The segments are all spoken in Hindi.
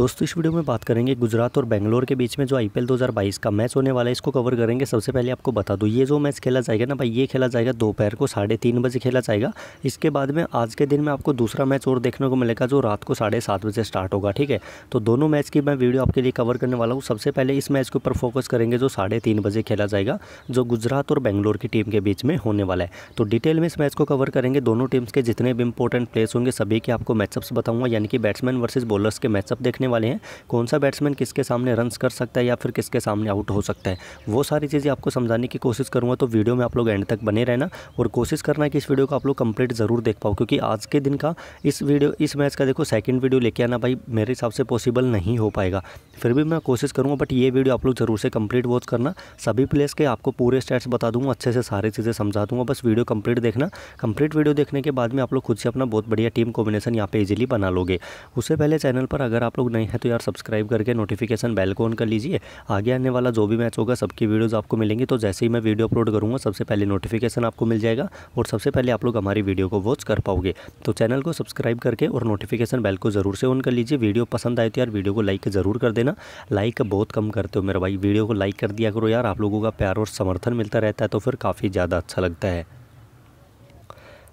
दोस्तों इस वीडियो में बात करेंगे गुजरात और बेंगलोर के बीच में जो आईपीएल 2022 का मैच होने वाला है इसको कवर करेंगे सबसे पहले आपको बता दूँ ये जो मैच खेला जाएगा ना भाई ये खेला जाएगा दोपहर को साढ़े तीन बजे खेला जाएगा इसके बाद में आज के दिन में आपको दूसरा मैच और देखने को मिलेगा जो रात को साढ़े सात बजे स्टार्ट होगा ठीक है तो दोनों मैच की मैं वीडियो आपके लिए कवर करने वाला हूँ सबसे पहले इस मैच के ऊपर फोकस करेंगे जो साढ़े तीन बजे खेला जाएगा जो गुजरात और बेंगलोर की टीम के बीच में होने वाला है तो डिटेल में इस मैच को कवर करेंगे दोनों टीम्स के जितने भी इंपॉर्टेंट प्लेस होंगे सभी के आपको मैचअप्स बताऊँगा यानी कि बैट्समैन वर्सेज बॉलर्स के मैचअप देखने वाले हैं कौन सा बैट्समैन किसके सामने रन कर सकता है या फिर किसके सामने आउट हो सकता है वो सारी चीज़ें आपको समझाने की कोशिश करूँगा तो वीडियो में आप लोग एंड तक बने रहना और कोशिश करना कि इस वीडियो को आप लोग कंप्लीट ज़रूर देख पाओ क्योंकि आज के दिन का इस वीडियो इस मैच का देखो सेकेंड वीडियो लेके आना भाई मेरे हिसाब से पॉसिबल नहीं हो पाएगा फिर भी मैं कोशिश करूँगा बट ये वीडियो आप लोग ज़रूर से कंप्लीट वॉच करना सभी प्लेस के आपको पूरे स्टेट्स बता दूँगा अच्छे से सारी चीज़ें समझा दूँगा बस वीडियो कंप्लीट देखना कंप्लीट वीडियो देखने के बाद में आप लोग खुद से अपना बहुत बढ़िया टीम कॉम्बिनेशन यहाँ पे इजीली बना लोगे उससे पहले चैनल पर अगर आप लोग नए हैं तो यार सब्सक्राइब करके नोटिफिकेशन बेल को ऑन कर लीजिए आगे आने वाला जो भी मैच होगा सबकी वीडियोज़ आपको मिलेंगी तो जैसे ही मैं वीडियो अपलोड करूँगा सबसे पहले नोटिफिकेशन आपको मिल जाएगा और सबसे पहले आप लोग हमारी वीडियो को वॉच कर पाओगे तो चैनल को सब्सक्राइब करके और नोटिफिकेशन बेल को ज़रूर से ऑन कर लीजिए वीडियो पसंद आए तो यार वीडियो को लाइक ज़रूर कर देना लाइक बहुत कम करते हो मेरा भाई वीडियो को लाइक कर दिया करो यार आप लोगों का प्यार और समर्थन मिलता रहता है तो फिर काफ़ी ज़्यादा अच्छा लगता है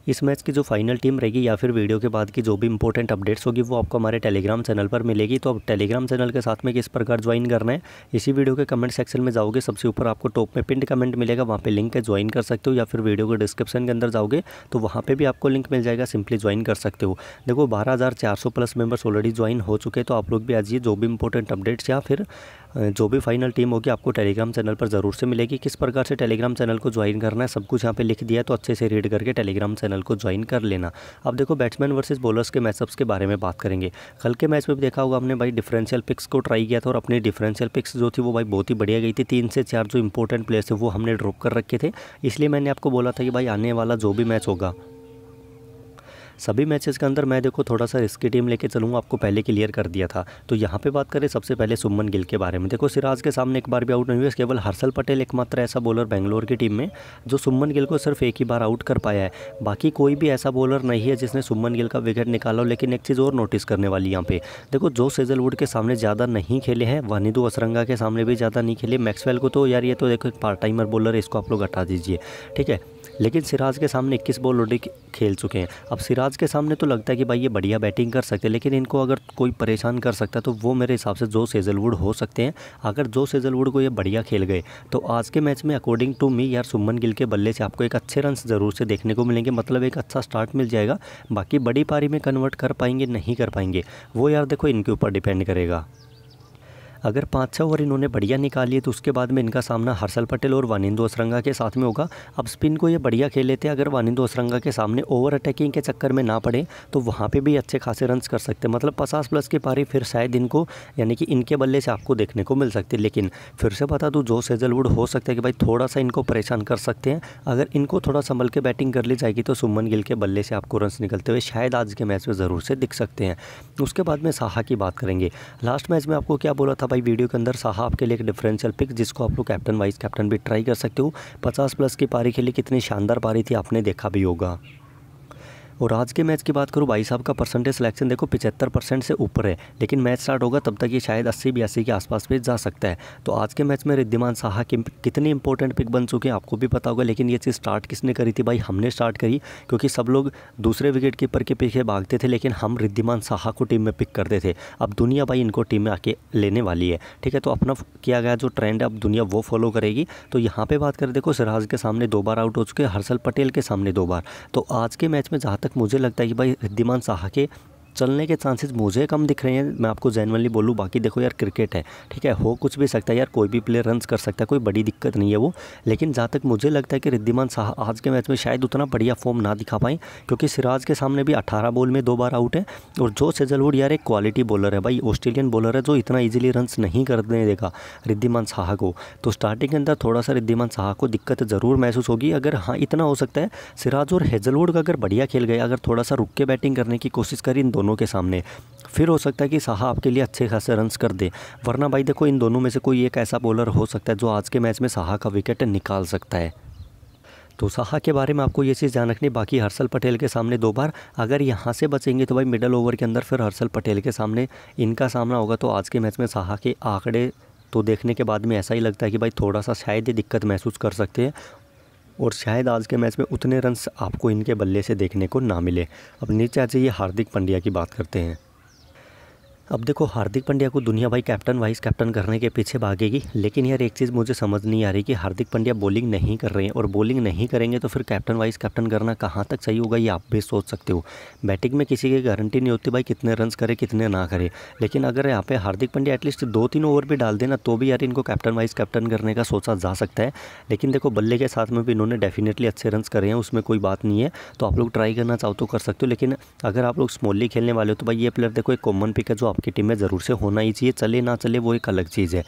इस मैच की जो फाइनल टीम रहेगी या फिर वीडियो के बाद की जो भी इंपॉर्टेंट अपडेट्स होगी वो आपको हमारे टेलीग्राम चैनल पर मिलेगी तो आप टेलीग्राम चैनल के साथ में किस प्रकार ज्वाइन करना है इसी वीडियो के कमेंट सेक्शन में जाओगे सबसे ऊपर आपको टॉप में पिंड कमेंट मिलेगा वहाँ पर लिंक है ज्वाइन कर सकते हो या फिर वीडियो के डिस्क्रिप्शन के अंदर जाओगे तो वहाँ पर भी आपको लिंक मिल जाएगा सिंपली ज्वाइन कर सकते हो देखो बारह प्लस मेम्बर्स ऑलरेडी ज्वाइन हो चुके हैं तो आप लोग भी आज ये जो भी इंपॉर्टेंट अपडेट्स या फिर जो भी फाइनल टीम होगी आपको टेलीग्राम चैनल पर ज़रूर से मिलेगी किस प्रकार से टेलीग्राम चैनल को ज्वाइन करना है सब कुछ यहाँ पे लिख दिया है तो अच्छे से रीड करके टेलीग्राम चैनल को ज्वाइन कर लेना अब देखो बैट्समैन वर्सेस बॉलर्स के मैचअप्स के बारे में बात करेंगे कल के मैच में भी देखा होगा हमने भाई डिफरेंशियल पिक्स को ट्राई किया था और अपनी डिफरेंशियल पिक्स जो थी वो भाई बहुत ही बढ़िया गई थी तीन से चार जो इंपॉर्टेंट प्लेयर्स थे वो हमने ड्रॉप कर रखे थे इसलिए मैंने आपको बोला था कि भाई आने वाला जो भी मैच होगा सभी मैचेस के अंदर मैं देखो थोड़ा सा रिस्की टीम लेके चलूँगा आपको पहले क्लियर कर दिया था तो यहाँ पे बात करें सबसे पहले सुमन गिल के बारे में देखो सिराज के सामने एक बार भी आउट नहीं हुआ केवल हर्षल पटेल एकमात्र ऐसा बॉलर बेंगलोर की टीम में जो सुमन गिल को सिर्फ एक ही बार आउट कर पाया है बाकी कोई भी ऐसा बॉलर नहीं है जिसने सुमन गिल का विकेट निकाला हो लेकिन एक चीज़ और नोटिस करने वाली यहाँ पे देखो जो सेजलवुड के सामने ज़्यादा नहीं खेले हैं वनिदू असरंगा के सामने भी ज़्यादा नहीं खेले मैक्सवेल को तो यार ये तो देखो एक पार्ट टाइमर बॉलर है इसको आप लोग हटा दीजिए ठीक है लेकिन सिराज के सामने इक्कीस बॉल ऑलरेडी खेल चुके हैं अब सिराज के सामने तो लगता है कि भाई ये बढ़िया बैटिंग कर सकते हैं लेकिन इनको अगर कोई परेशान कर सकता है तो वो मेरे हिसाब से जो सेजलवुड हो सकते हैं अगर जो सेजलवुड को ये बढ़िया खेल गए तो आज के मैच में अकॉर्डिंग टू मी यार सुमन गिल के बल्ले से आपको एक अच्छे रन ज़रूर से देखने को मिलेंगे मतलब एक अच्छा स्टार्ट मिल जाएगा बाकी बड़ी पारी में कन्वर्ट कर पाएंगे नहीं कर पाएंगे वो यार देखो इनके ऊपर डिपेंड करेगा अगर पाँच छः ओवर इन्होंने बढ़िया निकाली तो उसके बाद में इनका सामना हर्षल पटेल और वानिंदो असरंगा के साथ में होगा अब स्पिन को ये बढ़िया खेल लेते हैं अगर वानिंदो असरंगा के सामने ओवर अटैकिंग के चक्कर में ना पड़े तो वहाँ पर भी अच्छे खासे रन कर सकते हैं मतलब पचास प्लस की पारी फिर शायद इनको यानी कि इनके बल्ले से आपको देखने को मिल सकती है लेकिन फिर से बता दूँ जो सेजलवुड हो सकता है कि भाई थोड़ा सा इनको परेशान कर सकते हैं अगर इनको थोड़ा संभल के बैटिंग कर ली जाएगी तो सुमन गिल के बल्ले से आपको रन निकलते हुए शायद आज के मैच में ज़रूर से दिख सकते हैं उसके बाद में साहा की बात करेंगे लास्ट मैच में आपको क्या बोला था था भाई वीडियो के अंदर साहब के लिए एक डिफरेंशियल पिक जिसको आप लोग कैप्टन वाइस कैप्टन भी ट्राई कर सकते हो पचास प्लस की पारी खेली कितनी शानदार पारी थी आपने देखा भी होगा और आज के मैच की बात करूँ भाई साहब का परसेंटेज सिलेक्शन देखो पिचहत्तर परसेंट से ऊपर है लेकिन मैच स्टार्ट होगा तब तक ये शायद अस्सी बयासी के आसपास भी जा सकता है तो आज के मैच में रिद्धिमान साहा की कितनी इंपॉर्टेंट पिक बन चुके हैं आपको भी पता होगा लेकिन ये चीज़ स्टार्ट किसने करी थी भाई हमने स्टार्ट करी क्योंकि सब लोग दूसरे विकेट कीपर के पीछे भागते थे लेकिन हम रिद्धिमान साहा को टीम में पिक करते थे अब दुनिया भाई इनको टीम में आके लेने वाली है ठीक है तो अपना किया गया जो ट्रेंड है अब दुनिया वो फॉलो करेगी तो यहाँ पर बात करें देखो सिराज के सामने दो बार आउट हो चुके हर्षल पटेल के सामने दो बार तो आज के मैच में जहाँ तक तक मुझे लगता है कि भाई रिद्धिमान साहा के चलने के चांसेस मुझे कम दिख रहे हैं मैं आपको जेनवनली बोलूँ बाकी देखो यार क्रिकेट है ठीक है हो कुछ भी सकता है यार कोई भी प्लेयर रन कर सकता है कोई बड़ी दिक्कत नहीं है वो लेकिन जहाँ तक मुझे लगता है कि रिद्धिमान शाह आज के मैच में शायद उतना बढ़िया फॉर्म ना दिखा पाएँ क्योंकि सिराज के सामने भी अठारह बॉल में दो बार आउट है और जो सेजलवुड यार एक क्वालिटी बॉलर है भाई ऑस्ट्रेलियन बॉलर है जो इतना ईजिली रन नहीं करने देगा रिद्धिमान शाह को तो स्टार्टिंग के अंदर थोड़ा सा रिद्धिमान शाह को दिक्कत ज़रूर महसूस होगी अगर हाँ इतना हो सकता है सिराज और हेजलवुड का अगर बढ़िया खेल गया अगर थोड़ा सा रुक के बैटिंग करने की कोशिश करी इन दोनों दोनों के सामने फिर हो सकता है कि साहा आपके लिए अच्छे खासे रन्स कर दे वरना भाई देखो इन दोनों में से कोई एक ऐसा बॉलर हो सकता है जो आज के मैच में साहा का विकेट निकाल सकता है तो साहा के बारे में आपको ये चीज़ ध्यान रखनी बाकी हर्षल पटेल के सामने दो बार अगर यहाँ से बचेंगे तो भाई मिडल ओवर के अंदर फिर हर्षल पटेल के सामने इनका सामना होगा तो आज के मैच में साहा के आंकड़े तो देखने के बाद में ऐसा ही लगता है कि भाई थोड़ा सा शायद ये दिक्कत महसूस कर सकते हैं और शायद आज के मैच में उतने रन्स आपको इनके बल्ले से देखने को ना मिले अब नीचे आ जाइए हार्दिक पंड्या की बात करते हैं अब देखो हार्दिक पंड्या को दुनिया भाई कैप्टन वाइस कैप्टन करने के पीछे भागेगी लेकिन यार एक चीज़ मुझे समझ नहीं आ रही कि हार्दिक पंड्या बॉलिंग नहीं कर रहे हैं और बॉलिंग नहीं करेंगे तो फिर कैप्टन वाइस कैप्टन करना कहाँ तक सही होगा ये आप भी सोच सकते हो बैटिंग में किसी की गारंटी नहीं होती भाई कितने रन करे कितने ना करे लेकिन अगर यहाँ पर हार्दिक पंड्या एटलीस्ट दो तीन ओवर भी डाल देना तो भी यार इनको कैप्टन वाइस कैप्टन करने का सोचा जा सकता है लेकिन देखो बल्ले के साथ में भी इन्होंने डेफिनेटली अच्छे रन करे हैं उसमें कोई बात नहीं है तो आप लोग ट्राई करना चाहो तो कर सकते हो लेकिन अगर आप लोग स्मॉली खेलने वाले हो तो भाई ये प्लेयर देखो एक कॉमन पिक है जो आपकी टीम में ज़रूर से होना ही चाहिए चले ना चले वो एक अलग चीज़ है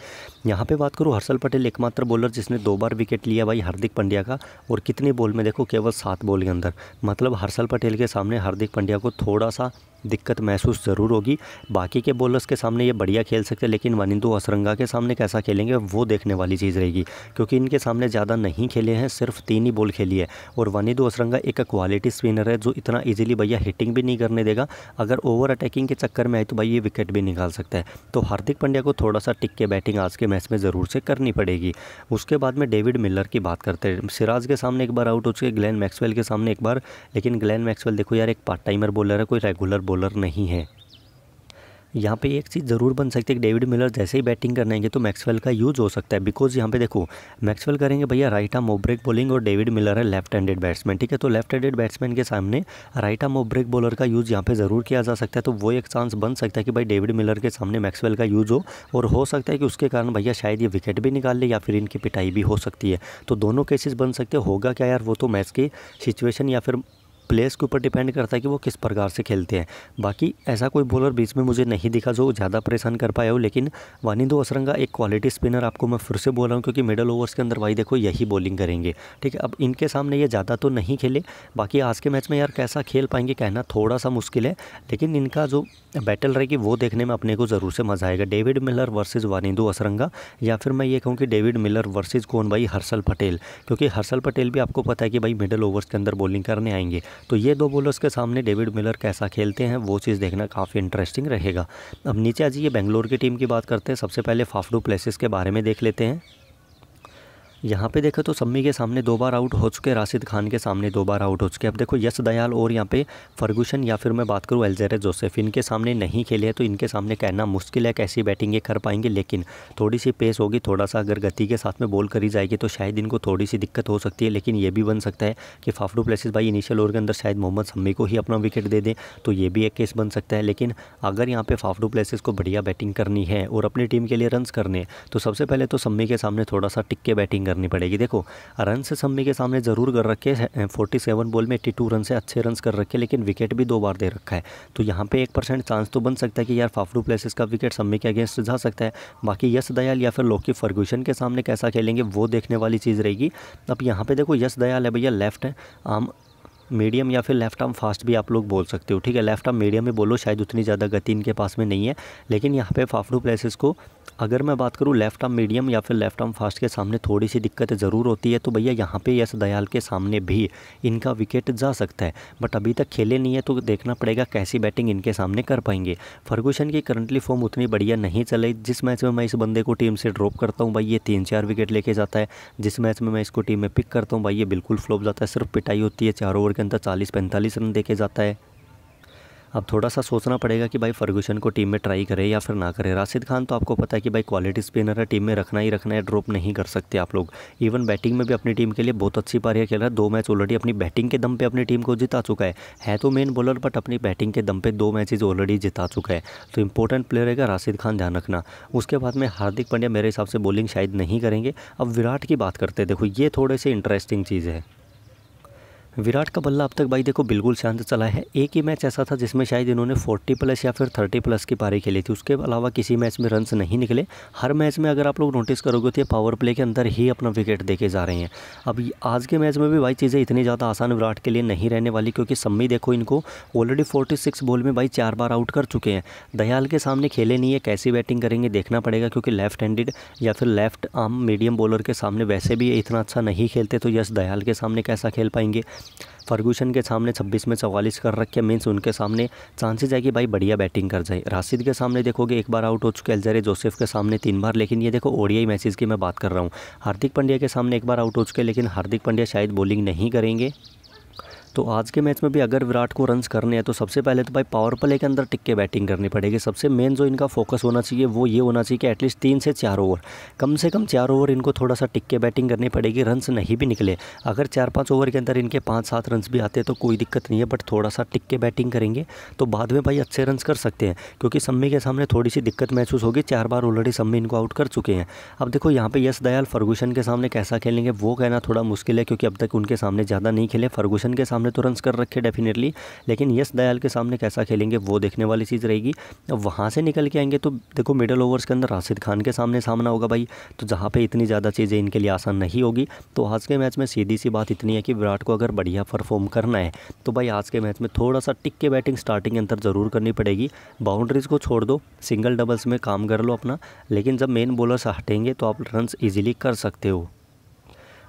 यहाँ पे बात करूँ हर्षल पटेल एकमात्र बॉलर जिसने दो बार विकेट लिया भाई हार्दिक पंड्या का और कितने बॉल में देखो केवल सात बॉल के अंदर मतलब हर्षल पटेल के सामने हार्दिक पंड्या को थोड़ा सा दिक्कत महसूस ज़रूर होगी बाकी के बॉलर्स के सामने ये बढ़िया खेल सकते हैं लेकिन वनिंदु असरंगा के सामने कैसा खेलेंगे वो देखने वाली चीज़ रहेगी क्योंकि इनके सामने ज़्यादा नहीं खेले हैं सिर्फ तीन ही बॉल खेली है और वनिंदु असरंगा एक क्वालिटी स्पिनर है जो इतना ईजिली भैया हिटिंग भी नहीं करने देगा अगर ओवर अटैकिंग के चक्कर में आए तो भाई ये विकेट भी निकाल सकता है तो हार्दिक पंड्या को थोड़ा सा टिक के बैटिंग आज के मैच में ज़रूर से करनी पड़ेगी उसके बाद में डेविड मिलर की बात करते हैं सिराज के सामने एक बार आउट हो चुके ग्लैन मैक्सवेल के सामने एक बार लेकिन ग्लैन मैक्सवेल देखो यार एक पार्ट टाइमर बॉलर है कोई रेगुलर बॉलर नहीं है यहाँ पे एक चीज़ ज़रूर बन सकती है कि डेविड मिलर जैसे ही बैटिंग करने तो मैक्सवेल का यूज़ हो सकता है बिकॉज यहाँ पे देखो मैक्सवेल करेंगे भैया right arm off break bowling और डेविड मिलर है लेफ्ट हैंडेड बैट्समैन ठीक है तो लेफ्ट हैंडेड बैट्समैन के सामने right arm off break bowler का यूज़ यहाँ पर ज़रूर किया जा सकता है तो वो एक चांस बन सकता है कि भाई डेविड मिलर के सामने मैक्सवेल का यूज़ हो और हो सकता है कि उसके कारण भैया शायद ये विकेट भी निकाल ले या फिर इनकी पिटाई भी हो सकती है तो दोनों केसेज बन सकते होगा क्या यार वो तो मैच की सिचुएशन या फिर प्लेस के ऊपर डिपेंड करता है कि वो किस प्रकार से खेलते हैं बाकी ऐसा कोई बॉलर बीच में मुझे नहीं दिखा जो ज़्यादा परेशान कर पाया हो लेकिन वानिंदो असरंगा एक क्वालिटी स्पिनर आपको मैं फिर से बोल रहा हूँ क्योंकि मिडल ओवर्स के अंदर भाई देखो यही बॉलिंग करेंगे ठीक है अब इनके सामने ये ज़्यादा तो नहीं खेले बाकी आज के मैच में यार कैसा खेल पाएंगे कहना थोड़ा सा मुश्किल है लेकिन इनका जो बैटल रहेगी वो देखने में अपने को ज़रूर से मज़ा आएगा David Miller versus Wanindu Hasaranga या फिर मैं ये कहूँ कि डेविड मिलर वर्सेज कौन भाई हर्षल पटेल क्योंकि हर्षल पटेल भी आपको पता है कि भाई मिडल ओवर्स के अंदर बॉलिंग करने आएंगे तो ये दो बॉलर्स के सामने डेविड मिलर कैसा खेलते हैं वो चीज़ देखना काफ़ी इंटरेस्टिंग रहेगा अब नीचे आज ये बेंगलोर की टीम की बात करते हैं सबसे पहले फाफडू प्लेसिस के बारे में देख लेते हैं यहाँ पे देखो तो सम्मी के सामने दो बार आउट हो चुके राशिद खान के सामने दो बार आउट हो चुके अब देखो यस दयाल और यहाँ पे फर्गूशन या फिर मैं बात करूँ एलजेरे जोसेफ इनके सामने नहीं खेले हैं तो इनके सामने कहना मुश्किल है कैसी बैटिंग ये कर पाएंगे लेकिन थोड़ी सी पेस होगी थोड़ा सा अगर गति के साथ में बॉल करी जाएगी तो शायद इनको थोड़ी सी दिक्कत हो सकती है लेकिन ये भी बन सकता है कि फाफड़ू प्लेसिस भाई इनिशियल ओवर के अंदर शायद मोहम्मद सम्मी को ही अपना विकेट दे दें तो ये भी एक केस बन सकता है लेकिन अगर यहाँ पे फाफड़ू प्लेसिस को बढ़िया बैटिंग करनी है और अपनी टीम के लिए रन करने तो सबसे पहले तो सम्मी के सामने थोड़ा सा टिक के बैटिंग करनी पड़ेगी देखो रन से सम्मी के सामने ज़रूर कर रखे फोर्टी सेवन बॉल में एट्टी टू रन से अच्छे रन कर रखे लेकिन विकेट भी दो बार दे रखा है तो यहाँ पे एक परसेंट चांस तो बन सकता है कि यार फाफड़ू प्लेसेस का विकेट सम्मी के अगेंस्ट जा सकता है बाकी यश दयाल या फिर लोकी फर्गूशन के सामने कैसा खेलेंगे वो देखने वाली चीज़ रहेगी अब यहाँ पे देखो यस दयाल है भैया लेफ्ट है आम मीडियम या फिर लेफ्ट आर्म फास्ट भी आप लोग बोल सकते हो ठीक है लेफ्ट आर्म मीडियम में बोलो शायद उतनी ज़्यादा गति इनके पास में नहीं है लेकिन यहाँ पे फाफड़ू प्लेसेस को अगर मैं बात करूँ लेफ्ट आर्म मीडियम या फिर लेफ्ट आर्म फास्ट के सामने थोड़ी सी दिक्कत ज़रूर होती है तो भैया यहाँ पे यश दयाल के सामने भी इनका विकेट जा सकता है बट अभी तक खेले नहीं है तो देखना पड़ेगा कैसी बैटिंग इनके सामने कर पाएंगे फर्गूशन की करंटली फॉर्म उतनी बढ़िया नहीं चले जिस मैच में मैं इस बंदे को टीम से ड्रॉप करता हूँ भाई ये तीन चार विकेट लेके जाता है जिस मैच में मैं इसको टीम में पिक करता हूँ भाई ये बिल्कुल फ्लॉप जाता है सिर्फ पिटाई होती है चार ओवर के अंदर चालीस पैंतालीस रन देखे जाता है अब थोड़ा सा सोचना पड़ेगा कि भाई फर्गूसन को टीम में ट्राई करे या फिर ना करे राशिद खान तो आपको पता है कि भाई क्वालिटी स्पिनर है टीम में रखना ही रखना है ड्रॉप नहीं कर सकते आप लोग इवन बैटिंग में भी अपनी टीम के लिए बहुत अच्छी पारियाँ खेल रहा है दो मैच ऑलरेडी अपनी बैटिंग के दम पे अपनी टीम को जिता चुका है है तो मेन बॉलर बट अपनी बैटिंग के दम पर दो मैचेज ऑलरेडी जिता चुका है तो इंपॉर्टेंट प्लेयर रहेगा राशिद खान ध्यान रखना उसके बाद में हार्दिक पांड्या मेरे हिसाब से बॉलिंग शायद नहीं करेंगे अब विराट की बात करते देखो ये थोड़े से इंटरेस्टिंग चीज़ है विराट का बल्ला अब तक भाई देखो बिल्कुल शांत चला है एक ही मैच ऐसा था जिसमें शायद इन्होंने 40 प्लस या फिर 30 प्लस की पारी खेली थी उसके अलावा किसी मैच में रन्स नहीं निकले हर मैच में अगर आप लोग नोटिस करोगे तो पावर प्ले के अंदर ही अपना विकेट देखे जा रहे हैं अब आज के मैच में भी भाई चीज़ें इतनी ज़्यादा आसान विराट के लिए नहीं रहने वाली क्योंकि सम्मी देखो इनको ऑलरेडी फोर्टी बॉल में भाई चार बार आउट कर चुके हैं दयाल के सामने खेले नहीं है कैसी बैटिंग करेंगे देखना पड़ेगा क्योंकि लेफ्ट हैंडेड या फिर लेफ्ट आर्म मीडियम बॉलर के सामने वैसे भी इतना अच्छा नहीं खेलते तो यस दयाल के सामने कैसा खेल पाएंगे फर्गूसन के सामने छब्बीस में चवालीस कर रखे मीन्स उनके सामने चांसेस है कि भाई बढ़िया बैटिंग कर जाए राशिद के सामने देखोगे एक बार आउट हो चुके अलजरे जोसेफ के सामने तीन बार लेकिन ये देखो ओडीआई मैचेस की मैं बात कर रहा हूँ हार्दिक पंड्या के सामने एक बार आउट हो चुके लेकिन हार्दिक पंड्या शायद बॉलिंग नहीं करेंगे तो आज के मैच में भी अगर विराट को रन्स करने हैं तो सबसे पहले तो भाई पावर प्ले के अंदर टिक के बैटिंग करनी पड़ेगी सबसे मेन जो इनका फोकस होना चाहिए वो ये होना चाहिए कि एटलीस्ट तीन से चार ओवर कम से कम चार ओवर इनको थोड़ा सा टिक के बैटिंग करनी पड़ेगी रन्स नहीं भी निकले अगर चार पाँच ओवर के अंदर इनके पाँच सात रन्स भी आते हैं तो कोई दिक्कत नहीं है बट थोड़ा सा टिक के बैटिंग करेंगे तो बाद में भाई अच्छे रन्स कर सकते हैं क्योंकि सम्मी के सामने थोड़ी सी दिक्कत महसूस होगी चार बार ऑलरेडी सम्मी इनको आउट कर चुके हैं अब देखो यहाँ पर यश दयाल फर्गूशन के सामने कैसा खेलेंगे वो कहना थोड़ा मुश्किल है क्योंकि अब तक उनके सामने ज़्यादा नहीं खेले फर्गूशन के सामने सामने तो रन्स कर रखे डेफिनेटली लेकिन यस दयाल के सामने कैसा खेलेंगे वो देखने वाली चीज़ रहेगी अब वहाँ से निकल के आएंगे तो देखो मिडल ओवर्स के अंदर राशिद खान के सामने सामना होगा भाई तो जहाँ पर इतनी ज़्यादा चीज़ें इनके लिए आसान नहीं होगी तो आज के मैच में सीधी सी बात इतनी है कि विराट को अगर बढ़िया परफॉर्म करना है तो भाई आज के मैच में थोड़ा सा टिक के बैटिंग स्टार्टिंग के अंदर ज़रूर करनी पड़ेगी बाउंड्रीज़ को छोड़ दो सिंगल डबल्स में काम कर लो अपना लेकिन जब मेन बॉलर्स हटेंगे तो आप रन्स इजीली कर सकते हो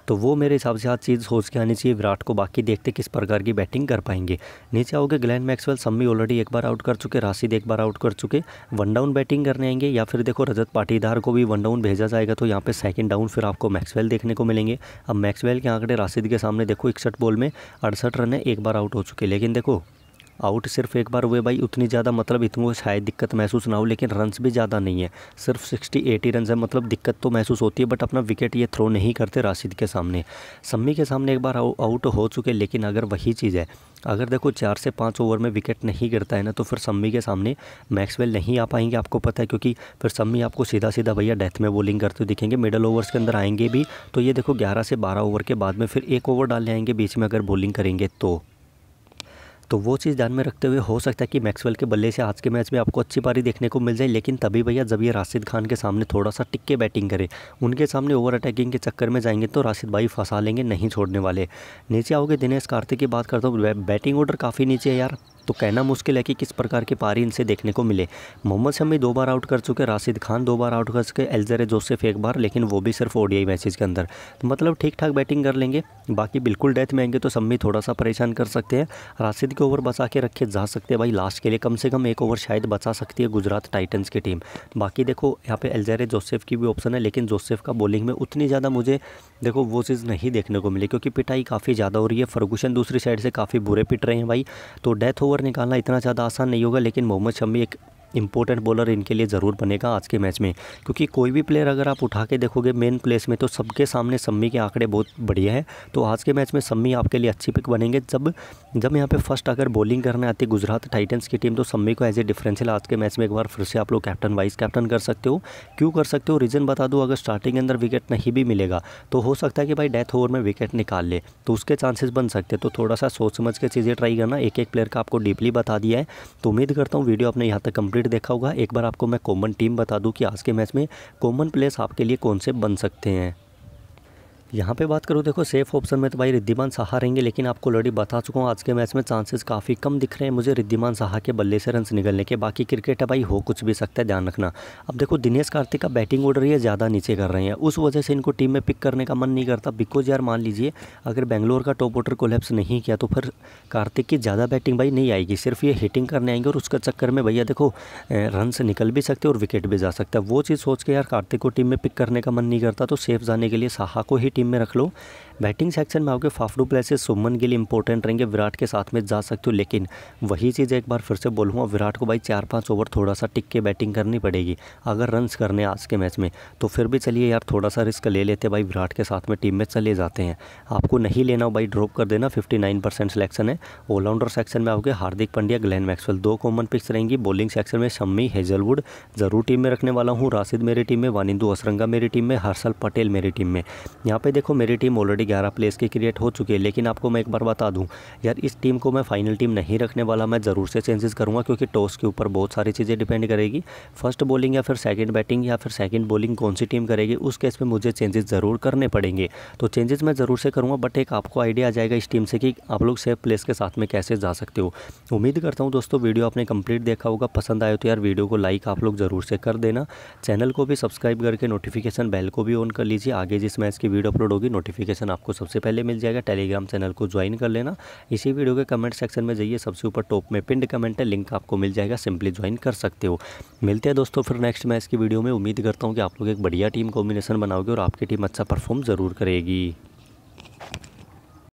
तो वो मेरे हिसाब से आज चीज़ सोच के आनी चाहिए विराट को बाकी देखते किस प्रकार की बैटिंग कर पाएंगे नीचे आओगे ग्लैन मैक्सवेल सम्मी ऑलरेडी एक बार आउट कर चुके राशिद एक बार आउट कर चुके वन डाउन बैटिंग करने आएंगे या फिर देखो रजत पाटीदार को भी वन डाउन भेजा जाएगा तो यहाँ पर सेकेंड डाउन फिर आपको मैक्सवेल देखने को मिलेंगे अब मैक्सवेल के आंकड़े राशिद के सामने देखो इकसठ बॉल में अड़सठ रन है एक बार आउट हो चुके लेकिन देखो आउट सिर्फ एक बार हुए भाई उतनी ज़्यादा मतलब इतनी को शायद दिक्कत महसूस ना हो लेकिन रनस भी ज़्यादा नहीं है सिर्फ सिक्सटी एटी रन है मतलब दिक्कत तो महसूस होती है बट अपना विकेट ये थ्रो नहीं करते राशिद के सामने सम्मी के सामने एक बार आउट हो चुके लेकिन अगर वही चीज़ है अगर देखो चार से पाँच ओवर में विकेट नहीं गिरता है ना तो फिर सम्मी के सामने मैक्सवेल नहीं आ पाएंगे आपको पता है क्योंकि फिर सम्मी आपको सीधा सीधा भैया डेथ में बॉलिंग करते दिखेंगे मिडल ओवर्स के अंदर आएंगे भी तो ये देखो ग्यारह से बारह ओवर के बाद में फिर एक ओवर डालने आएंगे बीच में अगर बॉलिंग करेंगे तो तो वो चीज़ ध्यान में रखते हुए हो सकता है कि मैक्सवेल के बल्ले से आज के मैच में आपको अच्छी पारी देखने को मिल जाए लेकिन तभी भैया जब ये राशिद खान के सामने थोड़ा सा टिक के बैटिंग करे उनके सामने ओवर अटैकिंग के चक्कर में जाएंगे तो राशिद भाई फंसा लेंगे नहीं छोड़ने वाले नीचे आओगे दिनेश कार्तिक की बात करता हूँ बैटिंग ऑर्डर काफ़ी नीचे है यार तो कहना मुश्किल है कि किस प्रकार की पारी इनसे देखने को मिले मोहम्मद शमी दो बार आउट कर चुके राशिद खान दो बार आउट कर चुके एल्जर जोसेफ एक बार लेकिन वो भी सिर्फ ओडीआई मैचेज के अंदर तो मतलब ठीक ठाक बैटिंग कर लेंगे बाकी बिल्कुल डेथ में आएंगे तो शमी थोड़ा सा परेशान कर सकते हैं राशिद के ओवर बचा के रखे जा सकते हैं भाई लास्ट के लिए कम से कम एक ओवर शायद बचा सकती है गुजरात टाइटन्स की टीम बाकी देखो यहाँ पे एल्जर जोसेफ की भी ऑप्शन है लेकिन जोसेफ का बॉलिंग में उतनी ज़्यादा मुझे देखो वो चीज़ नहीं देखने को मिली क्योंकि पिटाई काफ़ी ज़्यादा हो रही है फरगुशन दूसरी साइड से काफ़ी बुरे पिट रहे हैं भाई तो डेथ ओवर निकालना इतना ज़्यादा आसान नहीं होगा लेकिन मोहम्मद शमी एक इंपॉर्टेंट बॉलर इनके लिए ज़रूर बनेगा आज के मैच में क्योंकि कोई भी प्लेयर अगर आप उठा के देखोगे मेन प्लेस में तो सबके सामने सम्मी के आंकड़े बहुत बढ़िया हैं तो आज के मैच में सम्मी आपके लिए अच्छी पिक बनेंगे जब जब यहाँ पे फर्स्ट अगर बॉलिंग करने आती गुजरात टाइटन्स की टीम तो सम्मी को एज ए डिफ्रेंशियल आज के मैच में एक बार फिर से आप लोग कैप्टन वाइस कैप्टन कर सकते हो क्यों कर सकते हो रीज़न बता दो अगर स्टार्टिंग के अंदर विकेट नहीं भी मिलेगा तो हो सकता है कि भाई डेथ ओवर में विकेट निकाल ले तो उसके चांसेस बन सकते हैं तो थोड़ा सा सोच समझ के चीज़ें ट्राई करना एक एक प्लेयर का आपको डीपली बता दिया है तो उम्मीद करता हूँ वीडियो आपने यहाँ तक कंप्लीट फेवरेट देखा होगा एक बार आपको मैं कॉमन टीम बता दूं कि आज के मैच में कॉमन प्लेयर्स आपके लिए कौन से बन सकते हैं यहाँ पे बात करूँ देखो सेफ ऑप्शन में तो भाई रिद्धिमान साहा रहेंगे लेकिन आपको ऑलरेडी बता चुका हूँ आज के मैच में चांसेस काफ़ी कम दिख रहे हैं मुझे रिद्धिमान साहा के बल्ले से रन निकलने के बाकी क्रिकेट है भाई हो कुछ भी सकता है ध्यान रखना अब देखो दिनेश कार्तिक का बैटिंग ऑर्डर ये ज़्यादा नीचे कर रहे हैं उस वजह से इनको टीम में पिक करने का मन नहीं करता बिकॉज यार मान लीजिए अगर बेंगलोर का टॉप ऑर्डर कोलेप्स नहीं किया तो फिर कार्तिक की ज़्यादा बैटिंग भाई नहीं आएगी सिर्फ ये हिटिंग करने आएंगे और उसके चक्कर में भैया देखो रन से निकल भी सकते और विकेट भी जा सकता है वो चीज़ सोच के यार कार्तिक को टीम में पिक करने का मन नहीं करता तो सेफ जाने के लिए साहा को ही टीम में रख लो बैटिंग सेक्शन में आपके फाफड़ू प्लेसेस सुमन के लिए इंपॉर्टेंट रहेंगे विराट के साथ में जा सकते हो लेकिन वही चीज़ एक बार फिर से बोलूँगा विराट को भाई चार पाँच ओवर थोड़ा सा टिक के बैटिंग करनी पड़ेगी अगर रन्स करने आज के मैच में तो फिर भी चलिए यार थोड़ा सा रिस्क ले लेते भाई विराट के साथ में टीम में चले जाते हैं आपको नहीं लेना हो भाई ड्रॉप कर देना फिफ्टी नाइन परसेंट सिलेक्शन है ऑलराउंडर सेक्शन में आओगे हार्दिक पंड्या ग्लैन मैक्सवेल दो कॉमन पिक्स रहेंगी बॉलिंग सेक्शन में शम्मी हेजलवुड ज़रूर टीम में रखने वाला हूँ राशिद मेरी टीम में वानिंदू असरंगा मेरी टीम में हर्षल पटेल मेरी टीम में यहाँ पे पे देखो मेरी टीम ऑलरेडी ग्यारह प्लेस की क्रिएट हो चुकी है लेकिन आपको मैं एक बार बता दूं यार इस टीम को मैं फाइनल टीम नहीं रखने वाला मैं ज़रूर से चेंजेस करूंगा क्योंकि टॉस के ऊपर बहुत सारी चीज़ें डिपेंड करेगी फर्स्ट बॉलिंग या फिर सेकेंड बैटिंग या फिर सेकेंड बॉलिंग कौन सी टीम करेगी उस केस में मुझे चेंजेस ज़रूर करने पड़ेंगे तो चेंजेस मैं ज़रूर से करूँगा बट एक आपको आइडिया आ जाएगा इस टीम से कि आप लोग सेफ प्लेस के साथ में कैसे जा सकते हो उम्मीद करता हूँ दोस्तों वीडियो आपने कंप्लीट देखा होगा पसंद आए तो यार वीडियो को लाइक आप लोग ज़रूर से कर देना चैनल को भी सब्सक्राइब करके नोटिफिकेशन बेल को भी ऑन कर लीजिए आगे जिस मैच की वीडियो अपलोड होगी नोटिफिकेशन आपको सबसे पहले मिल जाएगा टेलीग्राम चैनल को ज्वाइन कर लेना इसी वीडियो के कमेंट सेक्शन में जाइए सबसे ऊपर टॉप में पिंड कमेंट है लिंक आपको मिल जाएगा सिंपली ज्वाइन कर सकते हो मिलते हैं दोस्तों फिर नेक्स्ट मैच की वीडियो में उम्मीद करता हूँ कि आप लोग एक बढ़िया टीम कॉम्बिनेशन बनाओगे और आपकी टीम अच्छा परफॉर्म ज़रूर करेगी